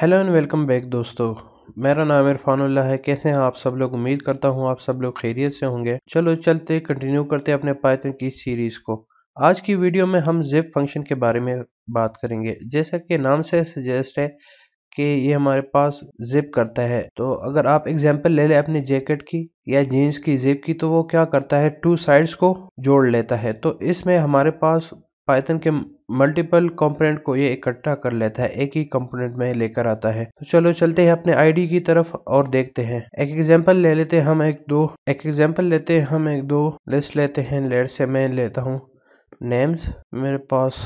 hello and welcome back दोस्तों मेरा नाम इरफानुल्ला है कैसे हैं आप सब लोग उम्मीद करता हूं आप सब लोग खैरियत से होंगे चलो चलते कंटिन्यू करते अपने पाइथन की सीरीज को आज की वीडियो में हम जिप फंक्शन के बारे में बात करेंगे जैसा कि नाम से सजेस्ट है कि ये हमारे पास जिप करता है तो अगर आप एग्जाम्पल ले लें अपनी जैकेट की या जीन्स की जिप की तो वो क्या करता है टू साइड्स को जोड़ लेता है तो इसमें हमारे पास पाइथन के मल्टीपल कंपोनेंट को ये इकट्ठा कर लेता है एक ही कंपोनेंट में लेकर आता है तो चलो चलते हैं अपने आईडी की तरफ और देखते हैं एक एग्जांपल ले लेते हैं हम एक दो एक एग्जांपल लेते हैं हम एक दो लिस्ट लेते हैं लेट से मैं लेता हूँ नेम्स मेरे पास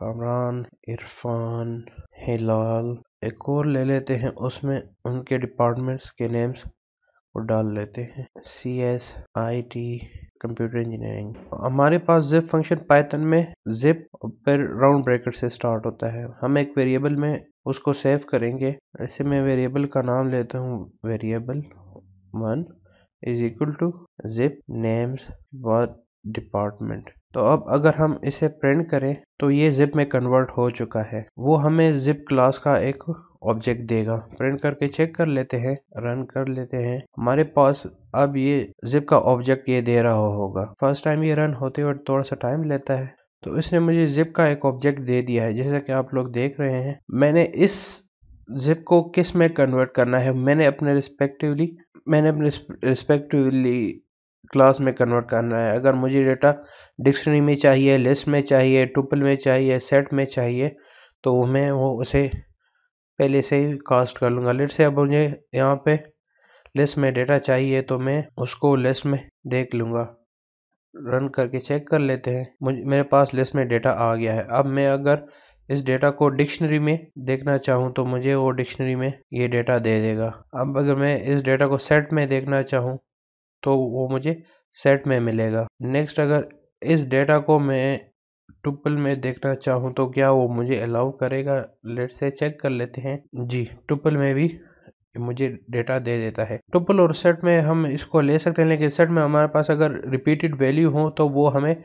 कामरान इरफान हिलाल एक और ले लेते हैं उसमें उनके डिपार्टमेंट्स के नेम्स को डाल लेते हैं C S I T computer engineering हमारे पास जिप फंक्शन पाइथन में जिप पर राउंड ब्रैकेट से स्टार्ट होता है हम एक वेरिएबल में उसको सेव करेंगे ऐसे मैं वेरिएबल का नाम लेता हूँ variable one is equal to zip names work department तो अब अगर हम इसे प्रिंट करें तो ये जिप में कन्वर्ट हो चुका है वो हमें जिप क्लास का एक ऑब्जेक्ट देगा प्रिंट करके चेक कर लेते हैं रन कर लेते हैं हमारे पास अब ये जिप का ऑब्जेक्ट ये दे रहा होगा फर्स्ट टाइम ये रन होते हुए थोड़ा सा टाइम लेता है तो इसने मुझे जिप का एक ऑब्जेक्ट दे दिया है जैसा कि आप लोग देख रहे हैं मैंने इस जिप को किस में कन्वर्ट करना है मैंने अपने रिस्पेक्टिवली मैंने अपने रिस्पेक्टिवली क्लास में कन्वर्ट करना है अगर मुझे डेटा डिक्शनरी में चाहिए लिस्ट में चाहिए टुपल में चाहिए सेट में चाहिए तो मैं वो उसे पहले से ही कास्ट कर लूँगा लेट से अब मुझे यहाँ पे लिस्ट में डेटा चाहिए तो मैं उसको लिस्ट में देख लूँगा रन करके चेक कर लेते हैं मुझ मेरे पास लिस्ट में डेटा आ गया है अब मैं अगर इस डेटा को डिक्शनरी में देखना चाहूँ तो मुझे वो डिक्शनरी में ये डेटा दे देगा अब अगर मैं इस डेटा को सेट में देखना चाहूँ तो वो मुझे सेट में मिलेगा नेक्स्ट अगर इस डेटा को मैं टुपल में देखना चाहूँ तो क्या वो मुझे अलाउ करेगा लेट से चेक कर लेते हैं जी टुपल में भी मुझे डेटा दे देता है टुपल और सेट में हम इसको ले सकते हैं लेकिन सेट में हमारे पास अगर रिपीटेड वैल्यू हो तो वो हमें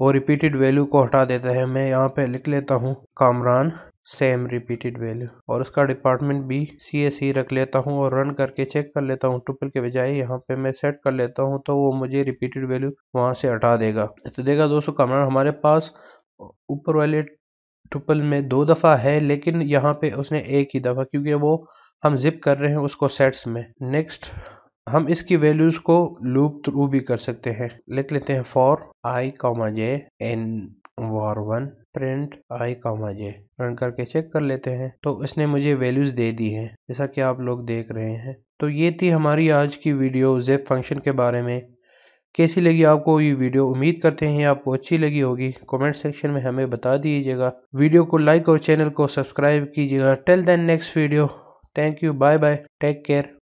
वो रिपीटेड वैल्यू को हटा देता है मैं यहाँ पे लिख लेता हूँ कामरान सेम रिपीटेड वैल्यू और उसका डिपार्टमेंट भी सी एस सी रख लेता हूँ और रन करके चेक कर लेता हूँ टुपल के बजाय यहाँ पे मैं सेट कर लेता हूँ तो वो मुझे रिपीटेड वैल्यू वहाँ से हटा देगा तो देखा दोस्तों कामरान हमारे पास ऊपर वाले ट्रिपल में दो दफ़ा है लेकिन यहाँ पे उसने एक ही दफ़ा क्योंकि वो हम जिप कर रहे हैं उसको सेट्स में नेक्स्ट हम इसकी वैल्यूज को लूप थ्रू भी कर सकते हैं लिख लेते हैं for I comma J in var one print I comma J run करके चेक कर लेते हैं तो इसने मुझे वैल्यूज दे दी है जैसा कि आप लोग देख रहे हैं तो ये थी हमारी आज की वीडियो जेप फंक्शन के बारे में कैसी लगी आपको ये वीडियो उम्मीद करते हैं आपको अच्छी लगी होगी कमेंट सेक्शन में हमें बता दीजिएगा वीडियो को लाइक और चैनल को सब्सक्राइब कीजिएगा till then next video thank you bye bye take care